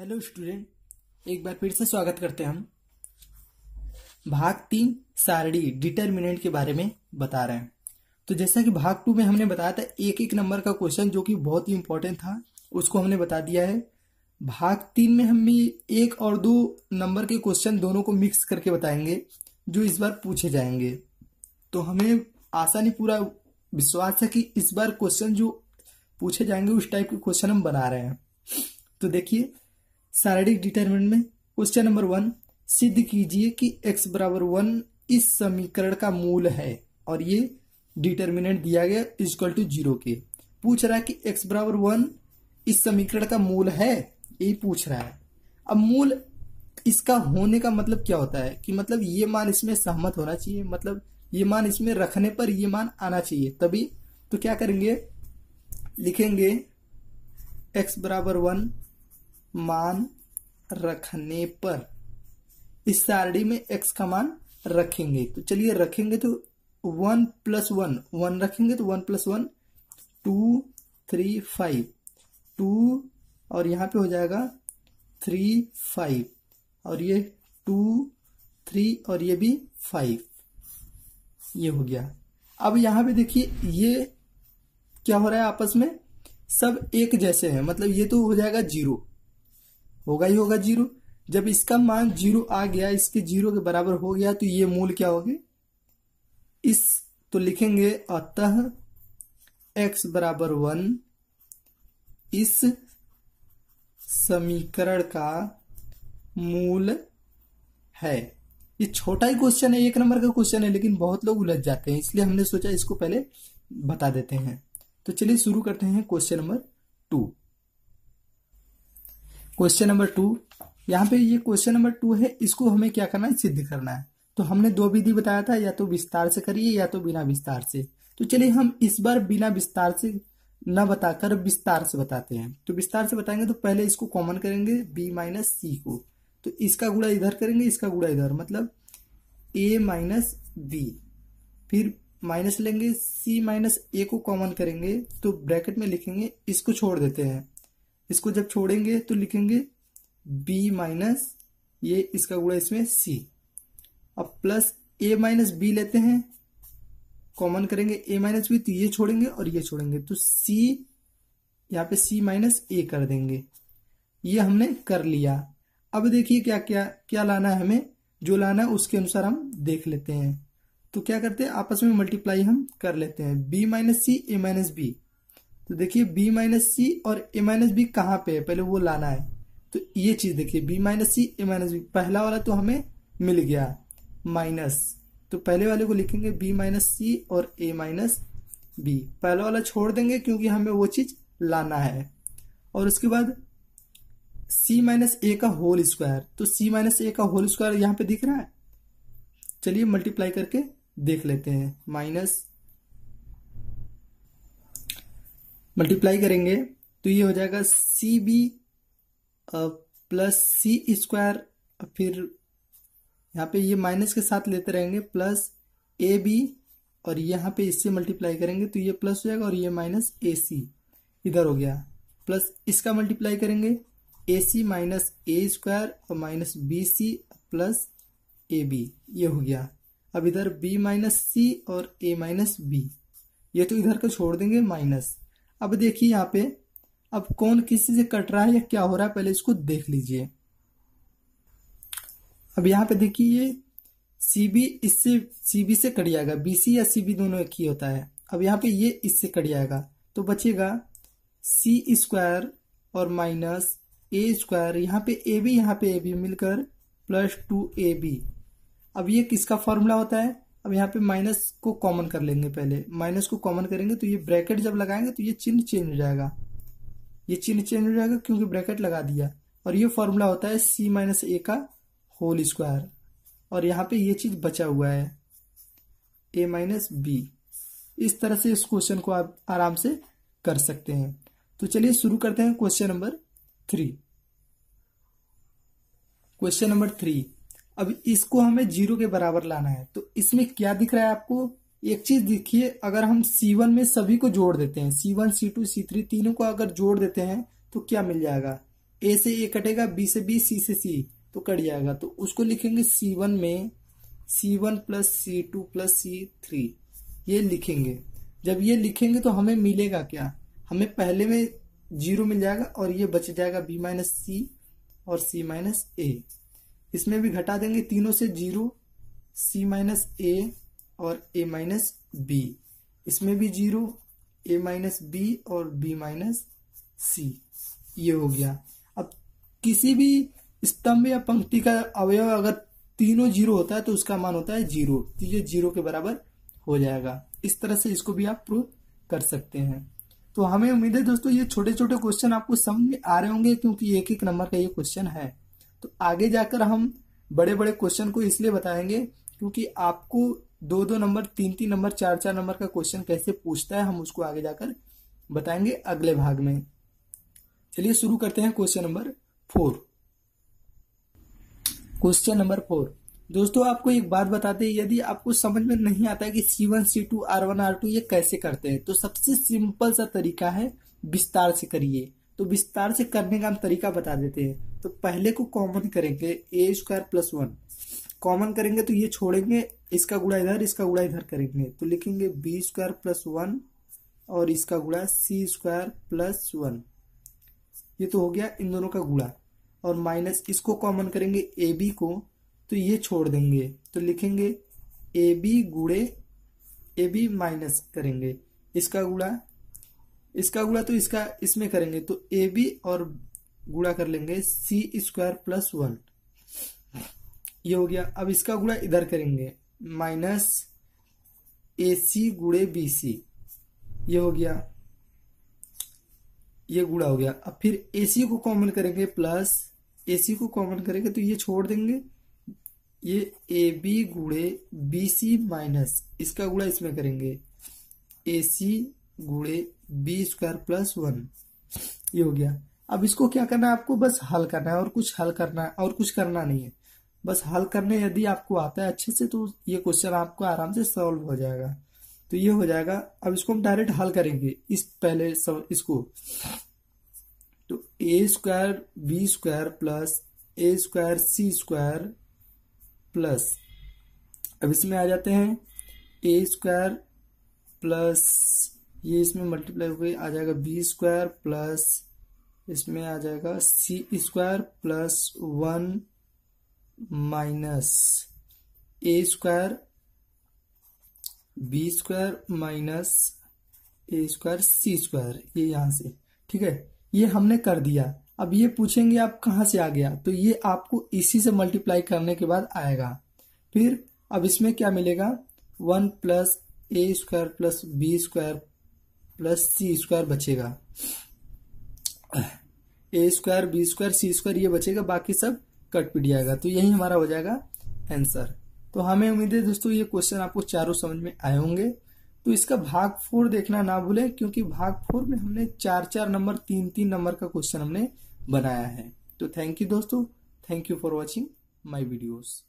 hello student एक बार फिर से स्वागत करते हैं हम भाग तीन सारणी डिटर्मिनेंट के बारे में बता रहे हैं तो जैसा कि भाग टू में हमने बताया था एक एक नंबर का क्वेश्चन जो कि बहुत ही इंपॉर्टेंट था उसको हमने बता दिया है भाग तीन में हम भी एक और दो नंबर के क्वेश्चन दोनों को मिक्स करके बताएंगे जो इस बार पूछे जाएंगे तो हमें आसानी पूरा विश्वास है कि इस बार क्वेश्चन जो पूछे जाएंगे उस टाइप के क्वेश्चन हम बना रहे हैं तो देखिए शारीरिक डिटरमिनेंट में क्वेश्चन नंबर वन सिद्ध कीजिए कि x बराबर वन इस समीकरण का मूल है और ये डिटरमिनेंट दिया गया इजक्वल टू जीरो के पूछ रहा है कि x बराबर वन इस समीकरण का मूल है ये पूछ रहा है अब मूल इसका होने का मतलब क्या होता है कि मतलब ये मान इसमें सहमत होना चाहिए मतलब ये मान इसमें रखने पर ये मान आना चाहिए तभी तो क्या करेंगे लिखेंगे x बराबर वन मान रखने पर इस सारणी में एक्स का मान रखेंगे तो चलिए रखेंगे तो वन प्लस वन वन रखेंगे तो one plus one two three five two और यहां पे हो जाएगा थ्री फाइव और ये टू थ्री और ये भी फाइव ये हो गया अब यहां पे देखिए ये क्या हो रहा है आपस में सब एक जैसे हैं मतलब ये तो हो जाएगा जीरो होगा ही होगा जीरो जब इसका मान जीरो आ गया इसके जीरो के बराबर हो गया तो ये मूल क्या होगी इस तो लिखेंगे अतः एक्स बराबर वन इस समीकरण का मूल है ये छोटा ही क्वेश्चन है एक नंबर का क्वेश्चन है लेकिन बहुत लोग उलझ जाते हैं इसलिए हमने सोचा इसको पहले बता देते हैं तो चलिए शुरू करते हैं question number two question number two यहाँ पे ये क्वेश्चन नंबर टू है इसको हमें क्या करना है सिद्ध करना है तो हमने दो विधि बताया था या तो विस्तार से करिए या तो बिना विस्तार से तो चलिए हम इस बार बिना विस्तार से न बताकर विस्तार से बताते हैं तो विस्तार से बताएंगे तो पहले इसको कॉमन करेंगे बी माइनस सी को तो इसका गुड़ा इधर करेंगे इसका गुड़ा इधर मतलब ए माइनस बी फिर माइनस लेंगे सी माइनस ए को कॉमन करेंगे तो ब्रैकेट में लिखेंगे इसको छोड़ देते हैं इसको जब छोड़ेंगे तो लिखेंगे बी माइनस ये इसका गुड़ा इसमें सी अब प्लस ए माइनस बी लेते हैं कॉमन करेंगे ए माइनस बी तो ये छोड़ेंगे और ये छोड़ेंगे तो सी यहाँ पे सी माइनस ए कर देंगे ये हमने कर लिया अब देखिए क्या क्या क्या लाना है हमें जो लाना है उसके अनुसार हम देख लेते हैं तो क्या करते हैं आपस में मल्टीप्लाई हम कर लेते हैं B minus C A minus B तो देखिए बी माइनस सी और ए माइनस बी कहाँ पे है पहले वो लाना है तो ये चीज देखिए B minus C A minus B पहला वाला तो हमें मिल गया माइनस तो पहले वाले को लिखेंगे बी माइनस सी और ए माइनस बी पहला वाला छोड़ देंगे क्योंकि हमें वो चीज लाना है और उसके बाद सी माइनस ए का होल स्क्वायर तो सी माइनस ए का होल स्क्वायर यहाँ पे दिख रहा है चलिए मल्टीप्लाई करके देख लेते हैं माइनस मल्टीप्लाई करेंगे तो ये हो जाएगा C B plus C square फिर यहाँ पे ये माइनस के साथ लेते रहेंगे प्लस ए बी और यहाँ पे इससे मल्टीप्लाई करेंगे तो ये प्लस हो जाएगा और ये माइनस ए सी इधर हो गया प्लस इसका मल्टीप्लाई करेंगे A C minus A square और minus B C plus A B ये हो गया अब इधर बी माइनस सी और ए माइनस बी ये तो इधर का छोड़ देंगे माइनस अब देखिए यहाँ पे अब कौन किसी से कट रहा है या क्या हो रहा है पहले इसको देख लीजिए अब यहाँ पे देखिए ये सीबी इससे सीबी से कट जाएगा बीसी या सीबी दोनों एक ही होता है अब यहाँ पे ये इससे कट जाएगा तो बचेगा सी स्क्वायर और माइनस ए स्क्वायर यहाँ पे ए बी यहाँ पे ए बी मिलकर प्लस टू ए बी अब ये किसका फॉर्मूला होता है अब यहाँ पे माइनस को कॉमन कर लेंगे पहले माइनस को कॉमन करेंगे तो ये ब्रैकेट जब लगाएंगे तो ये चिन्ह चेंज हो जाएगा ये चिन्ह चेंज हो जाएगा क्योंकि ब्रैकेट लगा दिया और ये फॉर्मूला होता है सी माइनस ए का होल स्क्वायर और यहाँ पे ये चीज बचा हुआ है ए माइनस बी इस तरह से इस क्वेश्चन को आप आराम से कर सकते हैं तो चलिए शुरू करते हैं question number three question number three अब इसको हमें जीरो के बराबर लाना है तो इसमें क्या दिख रहा है आपको एक चीज देखिए अगर हम C1 में सभी को जोड़ देते हैं C1, C2, C3 तीनों को अगर जोड़ देते हैं तो क्या मिल जाएगा ए से ए कटेगा बी से बी सी से सी तो कट जाएगा तो उसको लिखेंगे C1 में C1 plus C two plus C three ये लिखेंगे जब ये लिखेंगे तो हमें मिलेगा क्या हमें पहले में जीरो मिल जाएगा और ये बच जाएगा बी माइनस सी और सी माइनस ए इसमें भी घटा देंगे तीनों से जीरो सी माइनस ए और ए माइनस बी इसमें भी जीरो ए माइनस बी और बी माइनस सी ये हो गया अब किसी भी स्तंभ या पंक्ति का अवयव अगर तीनों जीरो होता है तो उसका मान होता है जीरो तो ये जीरो के बराबर हो जाएगा इस तरह से इसको भी आप प्रूव कर सकते हैं तो हमें उम्मीद है दोस्तों ये छोटे छोटे क्वेश्चन आपको समझ में आ रहे होंगे क्योंकि एक एक नंबर का ये क्वेश्चन है तो आगे जाकर हम बड़े बड़े क्वेश्चन को इसलिए बताएंगे क्योंकि आपको दो दो नंबर तीन तीन नंबर चार चार नंबर का क्वेश्चन कैसे पूछता है हम उसको आगे जाकर बताएंगे अगले भाग में चलिए शुरू करते हैं question number four question number four दोस्तों आपको एक बात बताते हैं यदि आपको समझ में नहीं आता है कि C one C two R one R two ये कैसे करते हैं तो सबसे सिंपल सा तरीका है विस्तार से करिए तो विस्तार से करने का हम तरीका बता देते हैं तो पहले को कॉमन करेंगे A square plus one common करेंगे तो ये छोड़ेंगे इसका गुड़ा इधर इसका गुड़ा इधर करेंगे तो लिखेंगे बी स्क्वायर प्लस वन और इसका गुड़ा सी स्क्वायर प्लस वन ये तो हो गया इन दोनों का गुड़ा और माइनस इसको कॉमन करेंगे ए बी को तो ये छोड़ देंगे तो लिखेंगे ए बी गुड़े ए बी माइनस करेंगे इसका गुड़ा इसका गुड़ा तो इसका इसमें करेंगे तो ए बी और गुड़ा कर लेंगे सी स्क्वायर प्लस वन ये हो गया अब इसका गुड़ा इधर करेंगे माइनस ए सी गुड़े बी सी ये हो गया ये गुड़ा हो गया अब फिर ए सी को कॉमन करेंगे प्लस ए सी को कॉमन करेंगे तो ये छोड़ देंगे ये ए बी गुड़े बी सी माइनस इसका गुड़ा इसमें करेंगे ए सी गुड़े बी स्क्वायर प्लस वन ये हो गया अब इसको क्या करना है आपको बस हल करना है और कुछ हल करना है और कुछ करना नहीं है बस हल करने यदि आपको आता है अच्छे से तो ये क्वेश्चन आपको आराम से सॉल्व हो जाएगा तो ये हो जाएगा अब इसको हम डायरेक्ट हल करेंगे इस पहले सब इसको तो A square B square plus A square C square plus अब इसमें आ जाते हैं ए स्क्वायर प्लस ये इसमें मल्टीप्लाई हो गई आ जाएगा बी स्क्वायर प्लस इसमें आ जाएगा C square plus one minus A square B square minus A square C square ये यहां से ठीक है ये हमने कर दिया अब ये पूछेंगे आप कहाँ से आ गया तो ये आपको इसी से मल्टीप्लाई करने के बाद आएगा फिर अब इसमें क्या मिलेगा one plus A square plus B square plus C square बचेगा A square B square C square ये बचेगा बाकी सब कट पिट जाएगा तो यही हमारा हो जाएगा आंसर तो हमें उम्मीद है दोस्तों ये क्वेश्चन आपको चारों समझ में आए होंगे तो इसका भाग फोर देखना ना भूले क्योंकि भाग फोर में हमने चार चार नंबर तीन तीन नंबर का क्वेश्चन हमने बनाया है तो थैंक यू दोस्तों thank you for watching my videos